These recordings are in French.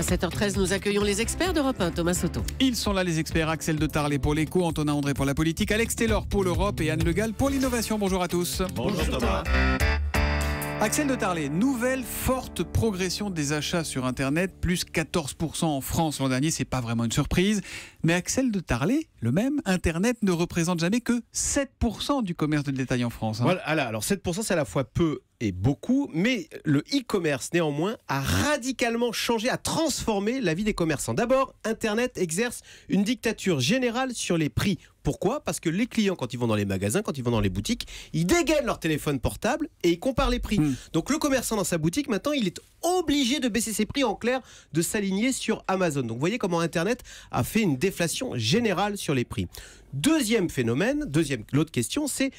À 7h13, nous accueillons les experts d'Europe 1, Thomas Soto. Ils sont là, les experts Axel de Tarlet pour l'écho, Antonin André pour la politique, Alex Taylor pour l'Europe et Anne Le Gall pour l'innovation. Bonjour à tous. Bonjour, Thomas. Axel de Tarlet, nouvelle forte progression des achats sur Internet, plus 14% en France l'an dernier, c'est pas vraiment une surprise. Mais Axel de Tarlet, le même, Internet ne représente jamais que 7% du commerce de détail en France. Hein. Voilà, alors 7% c'est à la fois peu et beaucoup, mais le e-commerce néanmoins a radicalement changé, a transformé la vie des commerçants. D'abord, Internet exerce une dictature générale sur les prix. Pourquoi Parce que les clients, quand ils vont dans les magasins, quand ils vont dans les boutiques, ils dégainent leur téléphone portable et ils comparent les prix. Hmm. Donc le commerçant dans sa boutique, maintenant, il est obligé de baisser ses prix en clair, de s'aligner sur Amazon. Donc vous voyez comment Internet a fait une déflation générale sur les prix. Deuxième phénomène, deuxième, l'autre question, c'est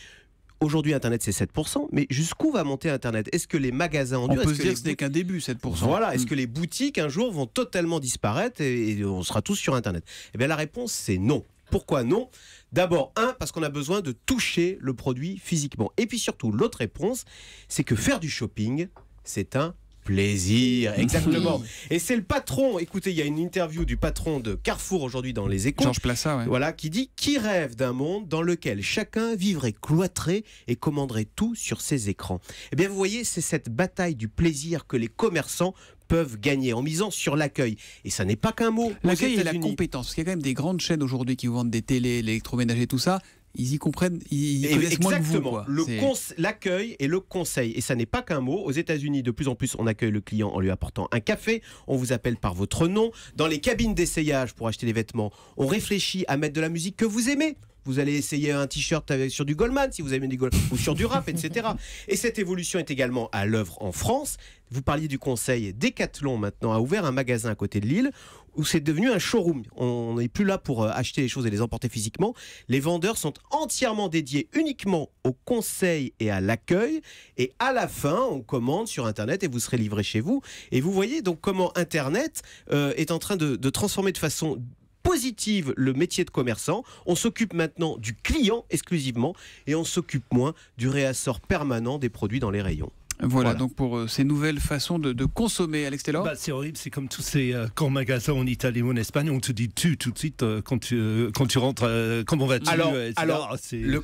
Aujourd'hui, Internet, c'est 7%, mais jusqu'où va monter Internet Est-ce que les magasins en On peut se dire que ce n'est qu'un début, 7%. Voilà, est-ce mm. que les boutiques, un jour, vont totalement disparaître et, et on sera tous sur Internet Eh bien, la réponse, c'est non. Pourquoi non D'abord, un, parce qu'on a besoin de toucher le produit physiquement. Et puis surtout, l'autre réponse, c'est que faire du shopping, c'est un plaisir. Exactement. Et c'est le patron. Écoutez, il y a une interview du patron de Carrefour aujourd'hui dans les échos. Georges Voilà, qui dit Qui rêve d'un monde dans lequel chacun vivrait cloîtré et commanderait tout sur ses écrans Eh bien, vous voyez, c'est cette bataille du plaisir que les commerçants peuvent gagner en misant sur l'accueil. Et ça n'est pas qu'un mot. L'accueil et la compétence. Parce qu'il y a quand même des grandes chaînes aujourd'hui qui vous vendent des télés, l'électroménager, tout ça ils y comprennent, ils exactement, L'accueil et le conseil. Et ça n'est pas qu'un mot. Aux États-Unis, de plus en plus, on accueille le client en lui apportant un café. On vous appelle par votre nom. Dans les cabines d'essayage pour acheter des vêtements, on réfléchit à mettre de la musique que vous aimez. Vous allez essayer un t-shirt sur du Goldman, si vous avez du Goldman, ou sur du rap, etc. Et cette évolution est également à l'œuvre en France. Vous parliez du conseil. Decathlon, maintenant, a ouvert un magasin à côté de Lille où c'est devenu un showroom. On n'est plus là pour euh, acheter les choses et les emporter physiquement. Les vendeurs sont entièrement dédiés uniquement au conseil et à l'accueil. Et à la fin, on commande sur Internet et vous serez livré chez vous. Et vous voyez donc comment Internet euh, est en train de, de transformer de façon positive le métier de commerçant. On s'occupe maintenant du client exclusivement et on s'occupe moins du réassort permanent des produits dans les rayons. Voilà, donc pour euh, ces nouvelles façons de, consommer, Alex Taylor. Bah, c'est horrible, c'est comme tous ces grands euh, magasins en Italie ou en Espagne, on te dit tu tout de suite euh, quand, tu, quand tu rentres, comment vas-tu Alors, alors ah, le,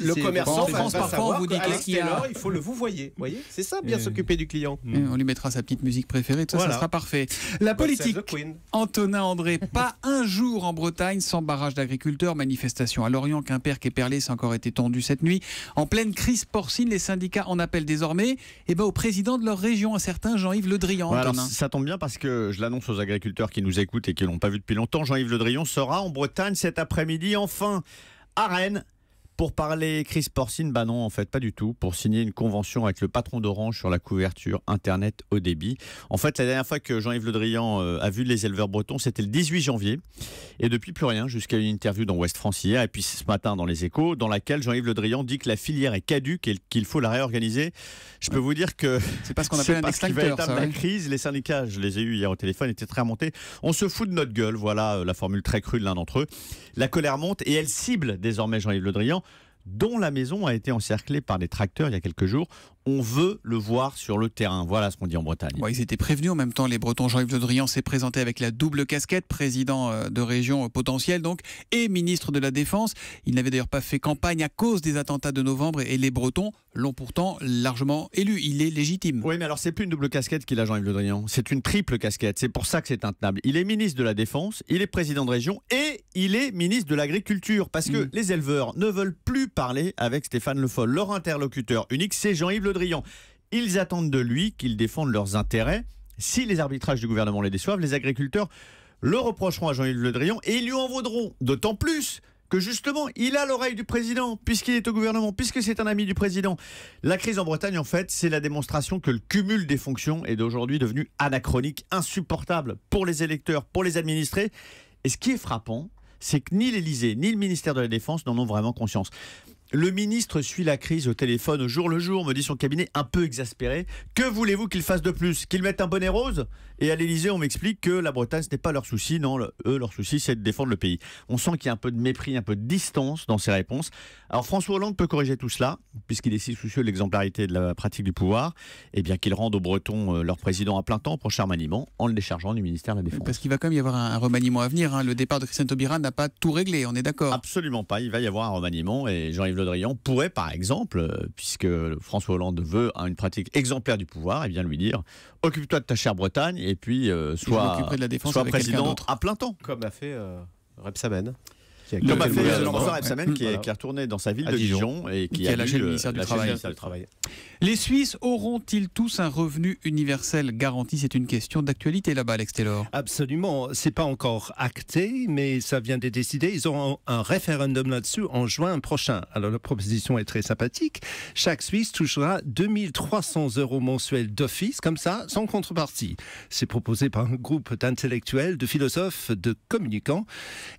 le commerçant, en France, parfois, on vous dit qu'est-ce qu'il y Il faut le vous voyez, voyez c'est ça, bien s'occuper du client. Mm. on lui mettra sa petite musique préférée, tout ça sera parfait. La politique, Antonin André, pas un jour en Bretagne sans barrage d'agriculteurs, manifestation à Lorient, Quimper, Quéperlé, ça a encore été tendu cette nuit. En pleine crise porcine, les syndicats en appellent désormais eh ben, au président de leur région, un certain Jean-Yves Le Drian. ça tombe bien parce que je l'annonce aux agriculteurs qui nous écoutent et qui l'ont pas vu depuis longtemps. Jean-Yves Le Drian sera en Bretagne cet après-midi, enfin à Rennes pour parler Chris Porcine, bah non, en fait, pas du tout. Pour signer une convention avec le patron d'Orange sur la couverture Internet au débit. En fait, la dernière fois que Jean-Yves Le Drian euh, a vu les éleveurs bretons, c'était le 18 janvier. Et depuis, plus rien, jusqu'à une interview dans Ouest France hier, et puis ce matin dans Les Échos, dans laquelle Jean-Yves Le Drian dit que la filière est caduque et qu'il faut la réorganiser. Je peux vous dire que. C'est pas ce qu'on appelle un la crise, les syndicats, je les ai eus hier au téléphone, étaient très remontés. On se fout de notre gueule, voilà euh, la formule très crue de l'un d'entre eux. La colère monte et elle cible désormais Jean-Yves Le Drian dont la maison a été encerclée par des tracteurs il y a quelques jours on veut le voir sur le terrain. Voilà ce qu'on dit en Bretagne. ils étaient prévenus en même temps. Les Bretons, Jean-Yves Le Drian s'est présenté avec la double casquette, président euh, de région euh, potentiel donc, et ministre de la Défense. Il n'avait d'ailleurs pas fait campagne à cause des attentats de novembre et les Bretons l'ont pourtant largement élu. Il est légitime. Oui, mais alors c'est plus une double casquette qu'il a Jean-Yves Le Drian. C'est une triple casquette. C'est pour ça que c'est intenable. Il est ministre de la Défense, il est président de région et il est ministre de l'Agriculture parce que mm. les éleveurs ne veulent plus parler avec Stéphane Le Foll. Leur interlocuteur unique, c'est Jean-Yves Le ils attendent de lui qu'il défende leurs intérêts. Si les arbitrages du gouvernement les déçoivent, les agriculteurs le reprocheront à Jean-Yves Le Drian et lui en vaudront d'autant plus que justement, il a l'oreille du président, puisqu'il est au gouvernement, puisque c'est un ami du président. La crise en Bretagne, en fait, c'est la démonstration que le cumul des fonctions est d'aujourd'hui devenu anachronique, insupportable pour les électeurs, pour les administrés. Et ce qui est frappant, c'est que ni l'Élysée, ni le ministère de la Défense n'en ont vraiment conscience. Le ministre suit la crise au téléphone au jour le jour, me dit son cabinet un peu exaspéré. Que voulez-vous qu'il fasse de plus Qu'il mette un bonnet rose Et à l'Elysée, on m'explique que la Bretagne, ce n'est pas leur souci. Non, eux, leur souci, c'est de défendre le pays. On sent qu'il y a un peu de mépris, un peu de distance dans ces réponses. Alors François Hollande peut corriger tout cela, puisqu'il est si soucieux de l'exemplarité de la pratique du pouvoir, et eh bien qu'il rende aux Bretons euh, leur président à plein temps prochain remaniement, en le déchargeant du ministère de la Défense. Parce qu'il va quand même y avoir un remaniement à venir. Hein. Le départ de Christian Taubira n'a pas tout réglé, on est d'accord Absolument pas. Il va y avoir un remaniement et jean le Drian pourrait, par exemple, euh, puisque François Hollande veut une pratique exemplaire du pouvoir, et eh bien lui dire occupe-toi de ta chère Bretagne et puis euh, sois, de la défense président à plein temps. Comme a fait euh, qui a qui, est retourné dans sa ville de Dijon et qui, a, lâché le euh, ministère du Travail. Les Suisses auront-ils tous un revenu universel garanti C'est une question d'actualité là-bas, Alex Taylor. Absolument. C'est pas encore acté, mais ça vient d'être décidé. Ils auront un référendum là-dessus en juin prochain. Alors la proposition est très sympathique. Chaque Suisse touchera 2300 euros mensuels d'office, comme ça, sans contrepartie. C'est proposé par un groupe d'intellectuels, de philosophes, de communicants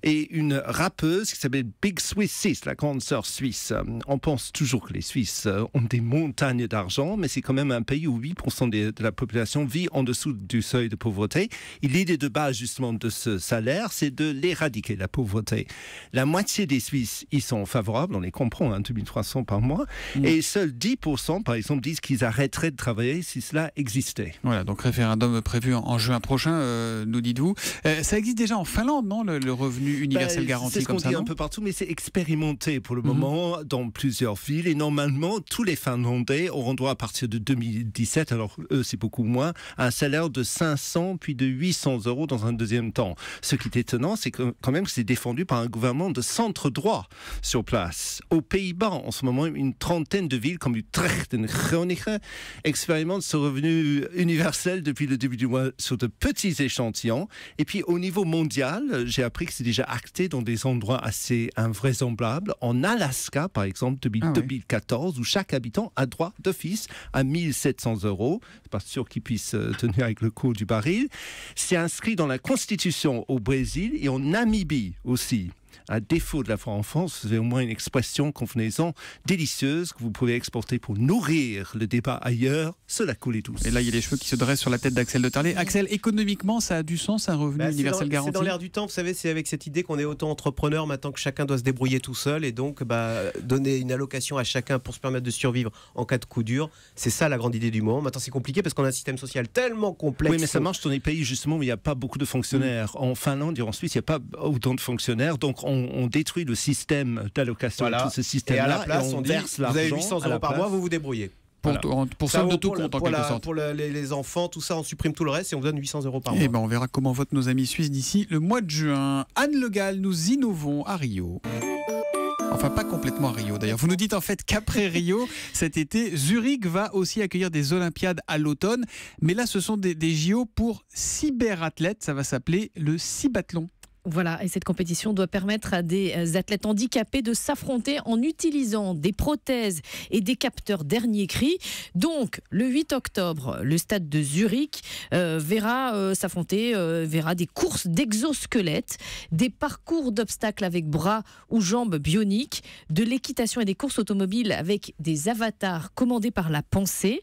et une rapide ce qui s'appelle Big Swiss 6, la grande sœur suisse. On pense toujours que les Suisses euh, ont des montagnes d'argent, mais c'est quand même un pays où 8% de, la population vit en dessous du seuil de pauvreté. Et l'idée de base, justement, de ce salaire, c'est de l'éradiquer, la pauvreté. La moitié des Suisses y sont favorables, on les comprend, 2300 hein, par mois. Mm. Et seuls 10%, par exemple, disent qu'ils arrêteraient de travailler si cela existait. Voilà, donc référendum prévu en, juin prochain, euh, nous dites-vous. Euh, ça existe déjà en Finlande, non, le, revenu bah, universel garanti on dit un peu partout, mais c'est expérimenté pour le mhm. moment dans plusieurs villes. Et normalement, tous les Finlandais auront droit à partir de 2017, alors eux c'est beaucoup moins, à un salaire de 500 puis de 800 euros dans un deuxième temps. Ce qui est étonnant, c'est quand même que c'est défendu par un gouvernement de centre droit sur place. Aux Pays-Bas, en ce moment, une trentaine de villes comme Utrecht et Groningen expérimentent ce revenu universel depuis le début du mois sur de petits échantillons. Et puis au niveau mondial, j'ai appris que c'est déjà acté dans des endroits droit assez invraisemblable. En Alaska, par exemple, depuis 2014, ah où chaque habitant a droit d'office à 1700 euros. Pas sûr qu'il puisse euh, tenir avec le coût du baril. C'est inscrit dans la Constitution au Brésil et en Namibie aussi à défaut de la foi en France, vous avez au moins une expression, convenez délicieuse que vous pouvez exporter pour nourrir le débat ailleurs. Cela coule et tout. Et là, il y a les cheveux qui se dressent sur la tête d'Axel de Tarlet. Axel, économiquement, ça a du sens un revenu bah, universel garanti C'est dans l'air du temps, vous savez, c'est avec cette idée qu'on est autant entrepreneur maintenant que chacun doit se débrouiller tout seul et donc bah, donner une allocation à chacun pour se permettre de survivre en cas de coup dur. C'est ça la grande idée du moment. Maintenant, c'est compliqué parce qu'on a un système social tellement complexe. Oui, mais ça marche dans les pays justement où il n'y a pas beaucoup de fonctionnaires. Mm. En Finlande et en Suisse, il n'y a pas autant de fonctionnaires. Donc, on, détruit le système d'allocation, tout ce système-là, et, on, verse l'argent. Vous avez 800 euros par mois, vous vous débrouillez. Pour, ça, de tout compte, Pour les, enfants, tout ça, on supprime tout le reste et on vous donne 800 euros par et eh mois. Ben on verra comment votent nos amis suisses d'ici le mois de juin. Anne Le Gall, nous innovons à Rio. Enfin, pas complètement à Rio d'ailleurs. Vous nous dites en fait qu'après Rio, cet été, Zurich va aussi accueillir des Olympiades à l'automne. Mais là, ce sont des, des JO pour cyberathlètes. Ça va s'appeler le cybathlon. Voilà, et cette compétition doit permettre à des euh, athlètes handicapés de s'affronter en utilisant des prothèses et des capteurs dernier cri. Donc, le 8 octobre, le stade de Zurich euh, verra euh, s'affronter, verra des courses d'exosquelettes, des parcours d'obstacles avec bras ou jambes bioniques, de l'équitation et des courses automobiles avec des avatars commandés par la pensée.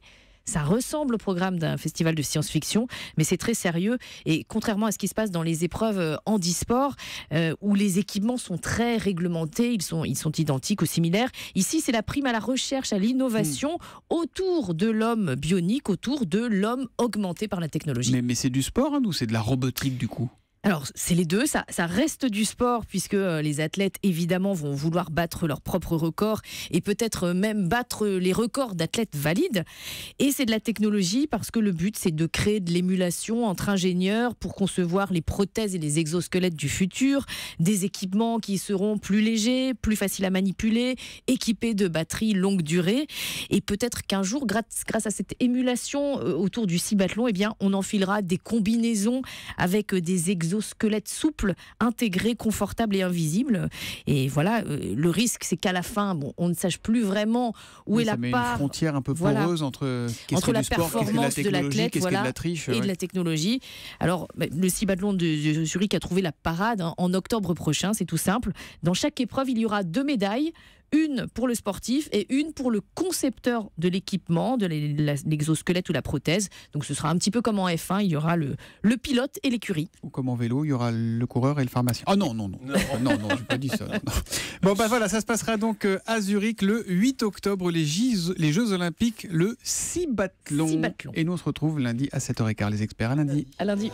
Ça ressemble au programme d'un festival de science-fiction, mais c'est très sérieux. Et contrairement à ce qui se passe dans les épreuves handisport, euh, euh, où les équipements sont très réglementés, ils sont, ils sont identiques ou similaires, ici, c'est la prime à la recherche, à l'innovation hmm. autour de l'homme bionique, autour de l'homme augmenté par la technologie. Mais, c'est du sport, hein, nous, c'est de la robotique, du coup alors, c'est les deux. Ça, reste du sport, puisque euh, les athlètes, évidemment, vont vouloir battre leurs propres records et peut-être euh, même battre euh, les records d'athlètes valides. Et c'est de la technologie, parce que le but, c'est de créer de l'émulation entre ingénieurs pour concevoir les prothèses et les exosquelettes du futur, des équipements qui seront plus légers, plus faciles à manipuler, équipés de batteries longue durée. Et peut-être qu'un jour, grâce à cette émulation autour du cibathlon, eh bien, on enfilera des combinaisons avec des exosquelettes squelette souple, intégré, confortable et invisible. Et voilà, euh, le risque, c'est qu'à la fin, on ne sache plus vraiment où est la une frontière un peu poreuse entre, entre la performance de l'athlète la et de la technologie. Alors, bah, le Cibathlon de, de Zurich a trouvé la parade hein, en octobre prochain, c'est tout simple. Dans chaque épreuve, il y aura deux médailles, une pour le sportif et une pour le concepteur de l'équipement, de l'exosquelette ou la prothèse. Donc ce sera un petit peu comme en F1, il y aura le, le pilote et l'écurie. Ou comme en vélo, il y aura le coureur et le pharmacien. Ah oh non, non, non, non, non, non, pas dit ça. Bon, bah voilà, ça se passera donc euh, à Zurich le 8 octobre, les, les Jeux Olympiques, le 6 bathlon. Et nous, on se retrouve lundi à 7h15, les experts, à lundi. À lundi.